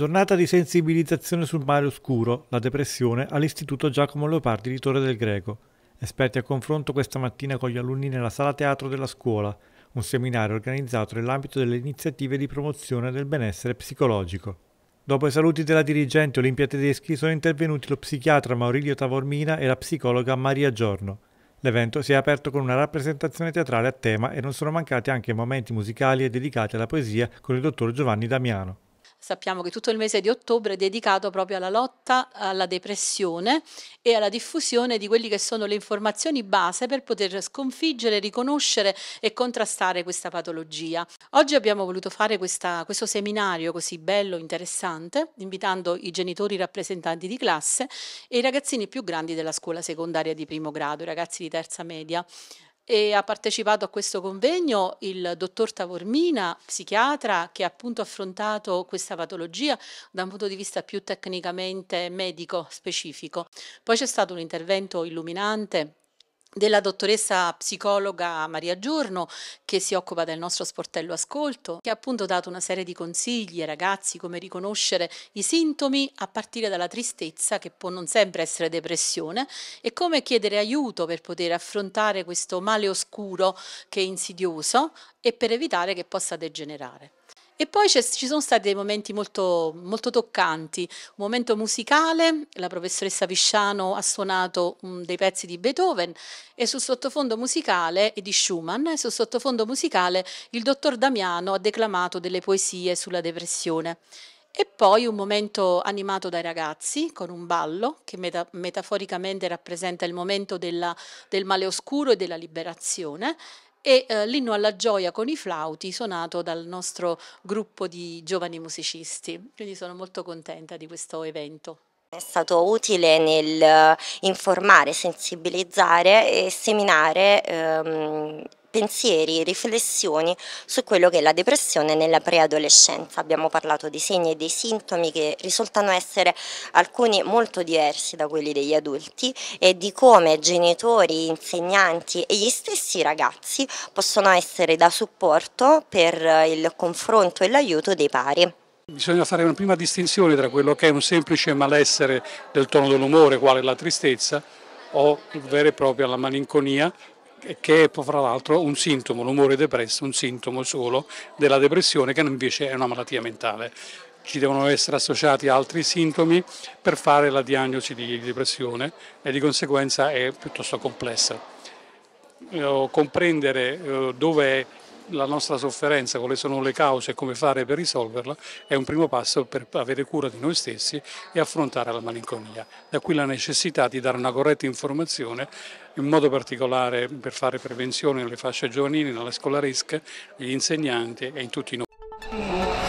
Giornata di sensibilizzazione sul mare oscuro, la depressione, all'Istituto Giacomo Leopardi di Torre del Greco. Esperti a confronto questa mattina con gli alunni nella sala teatro della scuola, un seminario organizzato nell'ambito delle iniziative di promozione del benessere psicologico. Dopo i saluti della dirigente Olimpia Tedeschi sono intervenuti lo psichiatra Maurilio Tavormina e la psicologa Maria Giorno. L'evento si è aperto con una rappresentazione teatrale a tema e non sono mancati anche momenti musicali e dedicati alla poesia con il dottor Giovanni Damiano sappiamo che tutto il mese di ottobre è dedicato proprio alla lotta alla depressione e alla diffusione di quelle che sono le informazioni base per poter sconfiggere, riconoscere e contrastare questa patologia. Oggi abbiamo voluto fare questa, questo seminario così bello, interessante, invitando i genitori rappresentanti di classe e i ragazzini più grandi della scuola secondaria di primo grado, i ragazzi di terza media e ha partecipato a questo convegno il dottor Tavormina, psichiatra che ha appunto affrontato questa patologia da un punto di vista più tecnicamente medico specifico. Poi c'è stato un intervento illuminante della dottoressa psicologa Maria Giorno che si occupa del nostro sportello ascolto, che ha appunto dato una serie di consigli ai ragazzi come riconoscere i sintomi a partire dalla tristezza che può non sempre essere depressione e come chiedere aiuto per poter affrontare questo male oscuro che è insidioso e per evitare che possa degenerare. E poi ci sono stati dei momenti molto, molto toccanti, un momento musicale, la professoressa Visciano ha suonato um, dei pezzi di Beethoven e sul sottofondo musicale e di Schumann e sul sottofondo musicale il dottor Damiano ha declamato delle poesie sulla depressione. E poi un momento animato dai ragazzi con un ballo che meta- metaforicamente rappresenta il momento della, del male oscuro e della liberazione e eh, l'inno alla gioia con i flauti suonato dal nostro gruppo di giovani musicisti. Quindi sono molto contenta di questo evento. È stato utile nel eh, informare, sensibilizzare e seminare ehm, pensieri, riflessioni su quello che è la depressione nella preadolescenza. Abbiamo parlato dei segni e dei sintomi che risultano essere alcuni molto diversi da quelli degli adulti e di come genitori, insegnanti e gli stessi ragazzi possono essere da supporto per il confronto e l'aiuto dei pari. Bisogna fare una prima distinzione tra quello che è un semplice malessere del tono dell'umore, quale la tristezza, o vera e propria la malinconia, che è fra l'altro un sintomo, l'umore depresso, un sintomo solo della depressione che invece è una malattia mentale. Ci devono essere associati altri sintomi per fare la diagnosi di depressione e di conseguenza è piuttosto complessa. Comprendere eh, dove è la nostra sofferenza, quali sono le cause e come fare per risolverla, è un primo passo per avere cura di noi stessi e affrontare la malinconia. Da qui la necessità di dare una corretta informazione, in modo particolare per fare prevenzione nelle fasce giovanili, nelle scolaresche, negli insegnanti e in tutti noi.